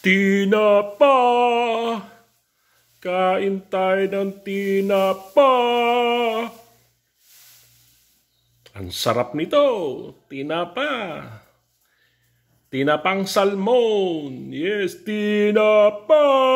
Tinapa! Kain tayo ng tinapa! Ang sarap nito! Tinapa! Tinapang salmon! Yes, tinapa!